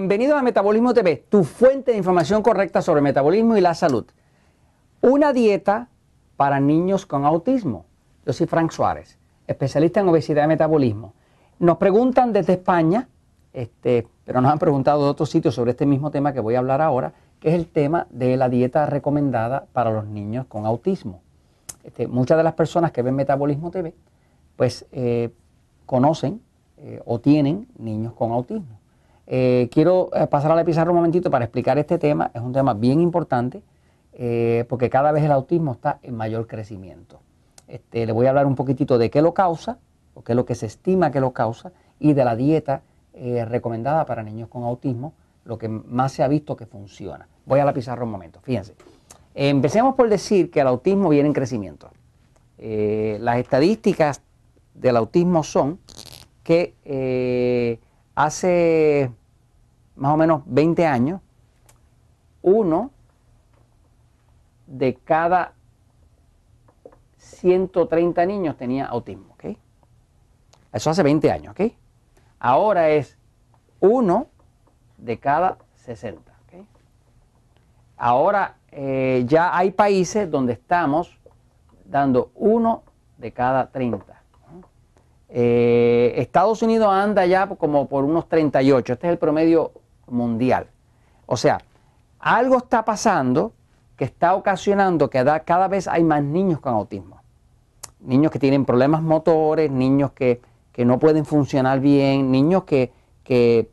Bienvenido a Metabolismo TV, tu fuente de información correcta sobre metabolismo y la salud. Una dieta para niños con autismo. Yo soy Frank Suárez, especialista en obesidad y metabolismo. Nos preguntan desde España, este, pero nos han preguntado de otros sitios sobre este mismo tema que voy a hablar ahora, que es el tema de la dieta recomendada para los niños con autismo. Este, muchas de las personas que ven Metabolismo TV, pues eh, conocen eh, o tienen niños con autismo. Eh, quiero eh, pasar a la pizarra un momentito para explicar este tema. Es un tema bien importante eh, porque cada vez el autismo está en mayor crecimiento. Este, le voy a hablar un poquitito de qué lo causa, o qué es lo que se estima que lo causa, y de la dieta recomendada para niños con autismo, lo que más se ha visto que funciona. Voy a la pizarra un momento, fíjense. Empecemos por decir que el autismo viene en crecimiento. las estadísticas del autismo son que hace más o menos 20 años, uno de cada 130 niños tenía autismo. ¿ok? Eso hace 20 años. ¿ok? Ahora es uno de cada 60. ¿ok? Ahora eh, ya hay países donde estamos dando uno de cada 30. Eh, Estados Unidos anda ya como por unos 38. Este es el promedio mundial. O sea, algo está pasando que está ocasionando que cada vez hay más niños con autismo. Niños que tienen problemas motores, niños que, no pueden funcionar bien, niños que,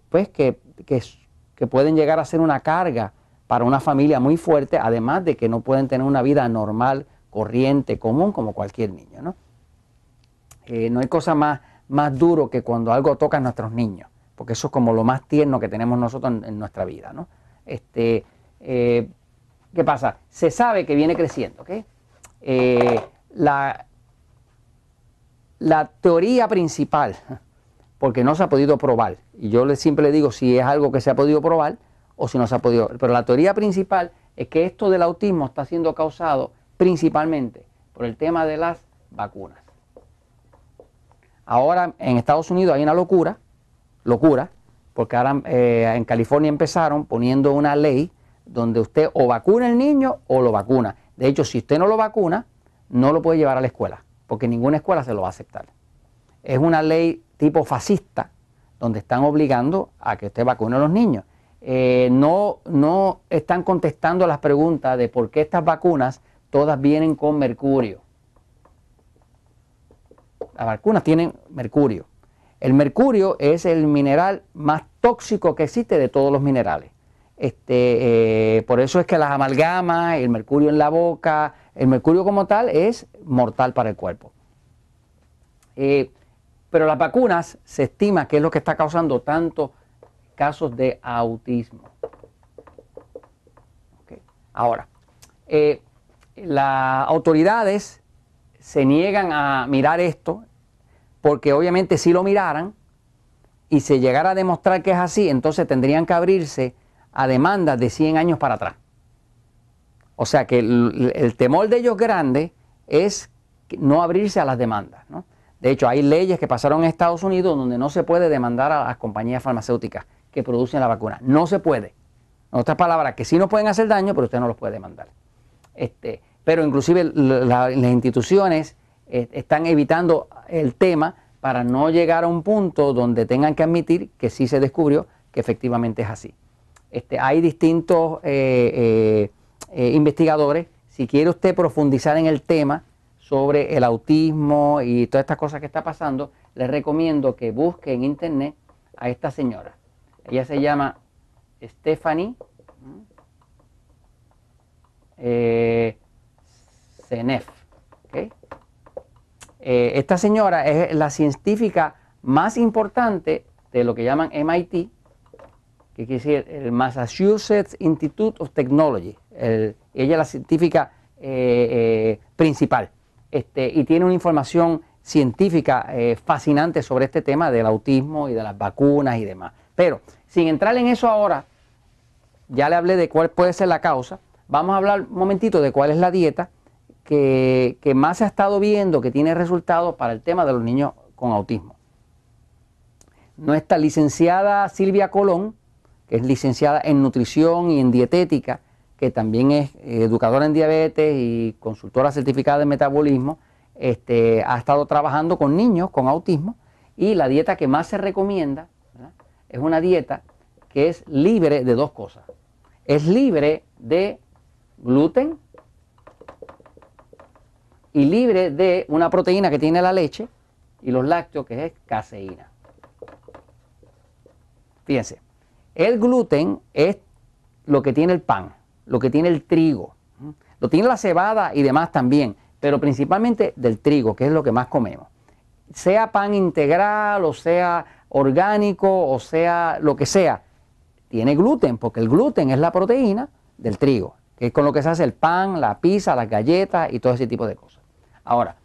pues, que, que pueden llegar a ser una carga para una familia muy fuerte, además de que no pueden tener una vida normal, corriente, común, como cualquier niño. No, eh, no hay cosa más, más duro que cuando algo toca a nuestros niños porque eso es como lo más tierno que tenemos nosotros en, nuestra vida. ¿no? Este, eh, ¿Qué pasa? Se sabe que viene creciendo. ¿ok? Eh, la, la teoría principal, porque no se ha podido probar, y yo siempre le digo si es algo que se ha podido probar o si no se ha podido, pero la teoría principal es que esto del autismo está siendo causado principalmente por el tema de las vacunas. Ahora en Estados Unidos hay una locura locura, porque ahora eh, en California empezaron poniendo una ley donde usted o vacuna al niño o lo vacuna. De hecho, si usted no lo vacuna, no lo puede llevar a la escuela, porque ninguna escuela se lo va a aceptar. Es una ley tipo fascista, donde están obligando a que usted vacune a los niños. Eh, no, no están contestando las preguntas de por qué estas vacunas todas vienen con mercurio. Las vacunas tienen mercurio. El mercurio es el mineral más tóxico que existe de todos los minerales. Este, eh, por eso es que las amalgamas, el mercurio en la boca, el mercurio como tal es mortal para el cuerpo. Eh, pero las vacunas se estima que es lo que está causando tantos casos de autismo. Ahora, eh, las autoridades se niegan a mirar esto, porque obviamente si lo miraran y se llegara a demostrar que es así, entonces tendrían que abrirse a demandas de 100 años para atrás. O sea que el, temor de ellos grande es no abrirse a las demandas. De hecho, hay leyes que pasaron en Estados Unidos donde no se puede demandar a las compañías farmacéuticas que producen la vacuna. No se puede. En otras palabras, que sí nos pueden hacer daño, pero usted no los puede demandar. Este, pero inclusive las instituciones eh, están evitando el tema para no llegar a un punto donde tengan que admitir que sí se descubrió que efectivamente es así. Este, hay distintos eh, eh, eh, investigadores. Si quiere usted profundizar en el tema sobre el autismo y todas estas cosas que está pasando, le recomiendo que busque en internet a esta señora. Ella se llama Stephanie eh, Senef. ¿okay? Eh, esta señora es la científica más importante de lo que llaman MIT, que quiere decir el Massachusetts Institute of Technology. ella es la científica eh, eh, principal este, y tiene una información científica fascinante sobre este tema del autismo y de las vacunas y demás. Pero sin entrar en eso ahora, ya le hablé de cuál puede ser la causa, vamos a hablar un momentito de cuál es la dieta que, más se ha estado viendo que tiene resultados para el tema de los niños con autismo. Nuestra licenciada Silvia Colón, que es licenciada en nutrición y en dietética, que también es eh, educadora en diabetes y consultora certificada de metabolismo, este, ha estado trabajando con niños con autismo y la dieta que más se recomienda es una dieta que es libre de dos cosas. Es libre de gluten, y libre de una proteína que tiene la leche y los lácteos, que es caseína. Fíjense, el gluten es lo que tiene el pan, lo que tiene el trigo, lo tiene la cebada y demás también, pero principalmente del trigo, que es lo que más comemos. Sea pan integral o sea orgánico o sea lo que sea, tiene gluten, porque el gluten es la proteína del trigo que es con lo que se hace el pan, la pizza, las galletas y todo ese tipo de cosas. Ahora,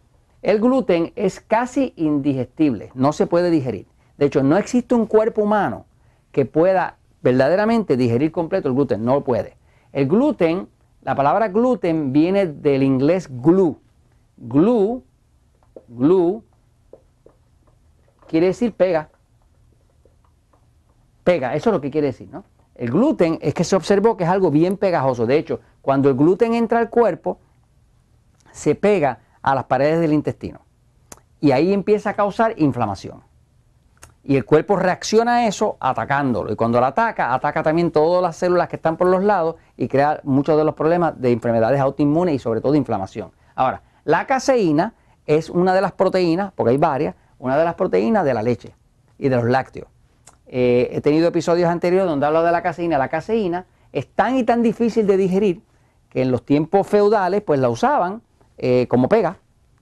el gluten es casi indigestible, no se puede digerir. De hecho, no existe un cuerpo humano que pueda verdaderamente digerir completo el gluten, no lo puede. El gluten, la palabra gluten viene del inglés glue. Glue, glue, quiere decir pega. Pega, eso es lo que quiere decir, ¿no? El gluten es que se observó que es algo bien pegajoso. De hecho, cuando el gluten entra al cuerpo, se pega a las paredes del intestino. Y ahí empieza a causar inflamación. Y el cuerpo reacciona a eso atacándolo. Y cuando lo ataca, ataca también todas las células que están por los lados y crea muchos de los problemas de enfermedades autoinmunes y sobre todo de inflamación. Ahora, la caseína es una de las proteínas, porque hay varias, una de las proteínas de la leche y de los lácteos. Eh, he tenido episodios anteriores donde hablo de la caseína. La caseína es tan y tan difícil de digerir que en los tiempos feudales pues la usaban eh, como pega.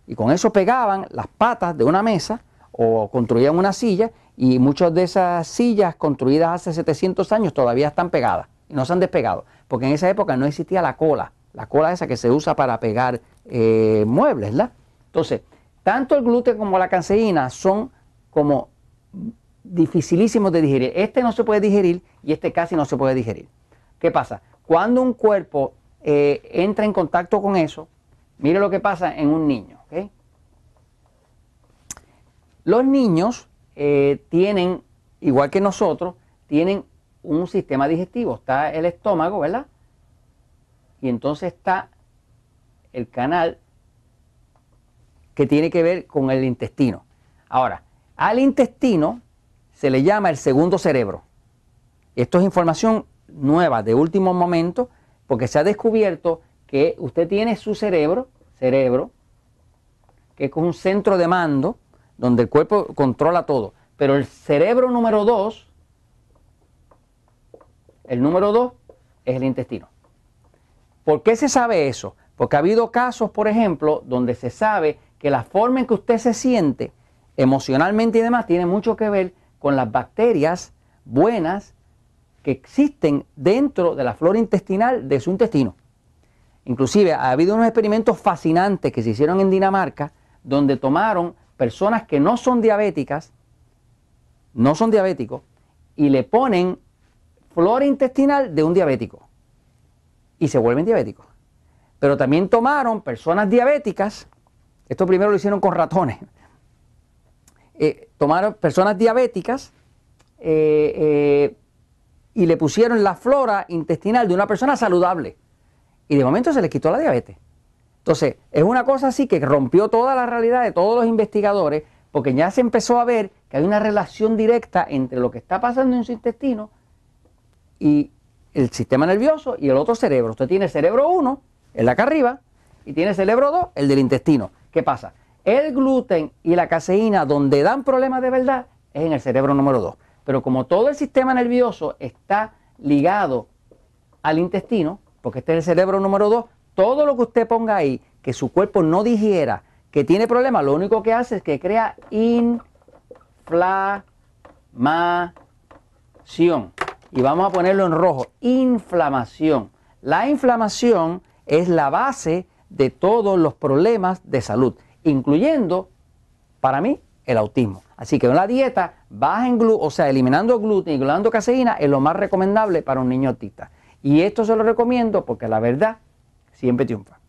Y con eso pegaban las patas de una mesa o construían una silla y muchas de esas sillas construidas hace 700 años todavía están pegadas y no se han despegado. Porque en esa época no existía la cola, la cola esa que se usa para pegar eh, muebles, ¿verdad? Entonces, tanto el gluten como la caseína son como dificilísimos de digerir. Este no se puede digerir y este casi no se puede digerir. ¿Qué pasa? Cuando un cuerpo eh, entra en contacto con eso, mire lo que pasa en un niño. Los niños eh, tienen, igual que nosotros, tienen un sistema digestivo. Está el estómago, ¿verdad? Y entonces está el canal que tiene que ver con el intestino. Ahora, al intestino se le llama el segundo cerebro. Esto es información nueva, de último momento, porque se ha descubierto que usted tiene su cerebro, cerebro, que es un centro de mando donde el cuerpo controla todo. Pero el cerebro número dos, el número dos es el intestino. ¿Por qué se sabe eso? Porque ha habido casos, por ejemplo, donde se sabe que la forma en que usted se siente emocionalmente y demás tiene mucho que ver con las bacterias buenas que existen dentro de la flora intestinal de su intestino. Inclusive ha habido unos experimentos fascinantes que se hicieron en Dinamarca donde tomaron personas que no son diabéticas, no son diabéticos, y le ponen flora intestinal de un diabético y se vuelven diabéticos. Pero también tomaron personas diabéticas, esto primero lo hicieron con ratones, eh, tomaron personas diabéticas eh, eh, y le pusieron la flora intestinal de una persona saludable. Y de momento se le quitó la diabetes. Entonces, es una cosa así que rompió toda la realidad de todos los investigadores, porque ya se empezó a ver que hay una relación directa entre lo que está pasando en su intestino y el sistema nervioso y el otro cerebro. Usted tiene cerebro 1, el de acá arriba, y tiene cerebro 2, el del intestino. ¿Qué pasa? El gluten y la caseína, donde dan problemas de verdad, es en el cerebro número 2. Pero como todo el sistema nervioso está ligado al intestino, porque este es el cerebro número 2, todo lo que usted ponga ahí, que su cuerpo no digiera, que tiene problemas, lo único que hace es que crea inflamación. Y vamos a ponerlo en rojo, inflamación. La inflamación es la base de todos los problemas de salud incluyendo para mí el autismo. Así que una dieta baja en gluten, o sea, eliminando gluten y eliminando caseína es lo más recomendable para un niño autista. Y esto se lo recomiendo porque la verdad siempre triunfa.